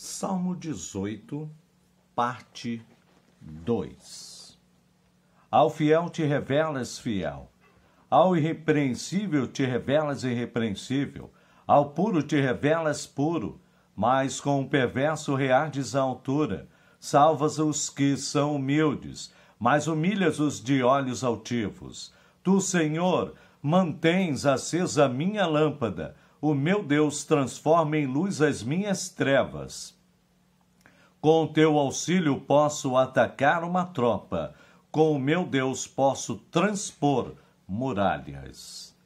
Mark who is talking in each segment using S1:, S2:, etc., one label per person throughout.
S1: Salmo 18, parte 2 Ao fiel te revelas fiel, ao irrepreensível te revelas irrepreensível, ao puro te revelas puro, mas com o perverso reardes a altura, salvas os que são humildes, mas humilhas os de olhos altivos. Tu, Senhor, mantens acesa a minha lâmpada, o meu Deus transforma em luz as minhas trevas. Com o teu auxílio posso atacar uma tropa, com o meu Deus posso transpor muralhas.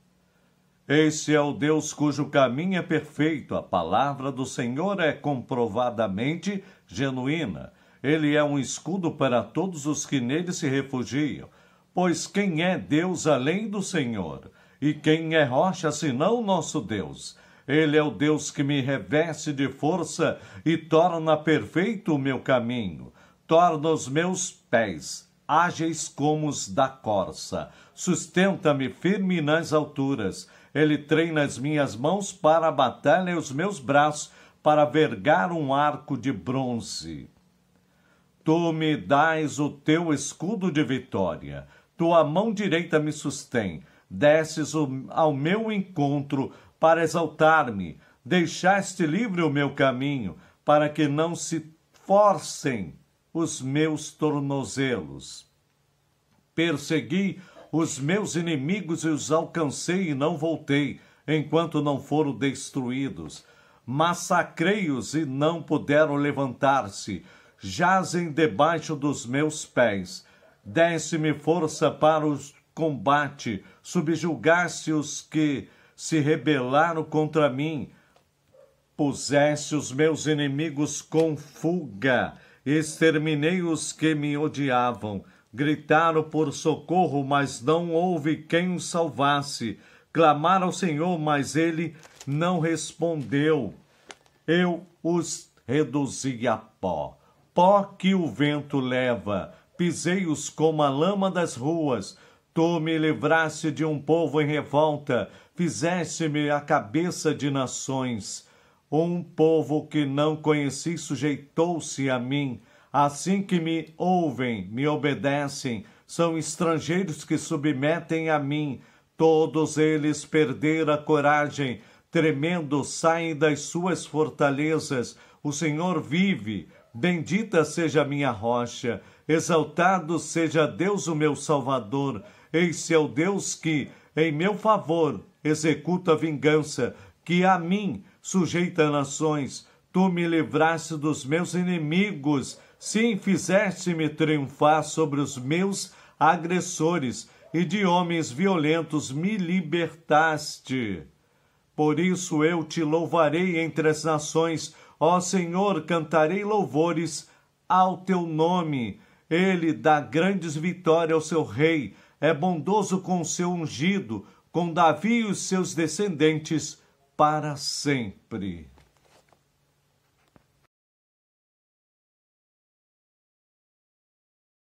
S1: Esse é o Deus cujo caminho é perfeito, a palavra do Senhor é comprovadamente genuína. Ele é um escudo para todos os que nele se refugiam. Pois quem é Deus além do Senhor? E quem é rocha senão nosso Deus? Ele é o Deus que me reveste de força e torna perfeito o meu caminho, torna os meus pés ágeis como os da corça, sustenta-me firme nas alturas. Ele treina as minhas mãos para a batalha e os meus braços para vergar um arco de bronze. Tu me dás o teu escudo de vitória, tua mão direita me sustém desces ao meu encontro para exaltar-me, deixaste livre o meu caminho, para que não se forcem os meus tornozelos. Persegui os meus inimigos e os alcancei e não voltei, enquanto não foram destruídos. Massacrei-os e não puderam levantar-se, jazem debaixo dos meus pés. Desce-me força para os combate, subjugasse os que se rebelaram contra mim, pusesse os meus inimigos com fuga, exterminei os que me odiavam. Gritaram por socorro, mas não houve quem os salvasse. Clamaram ao Senhor, mas ele não respondeu. Eu os reduzi a pó, pó que o vento leva. Pisei-os como a lama das ruas, Tu me livraste de um povo em revolta, fizeste-me a cabeça de nações. Um povo que não conheci sujeitou-se a mim. Assim que me ouvem, me obedecem, são estrangeiros que submetem a mim. Todos eles perderam a coragem, tremendo saem das suas fortalezas. O Senhor vive, bendita seja a minha rocha, exaltado seja Deus o meu Salvador Eis seu Deus que, em meu favor, executa vingança, que a mim sujeita nações. Tu me livraste dos meus inimigos, sim, fizeste-me triunfar sobre os meus agressores, e de homens violentos me libertaste. Por isso eu te louvarei entre as nações, ó Senhor, cantarei louvores ao teu nome. Ele dá grandes vitórias ao seu rei, é bondoso com o seu ungido, com Davi e os seus descendentes para sempre.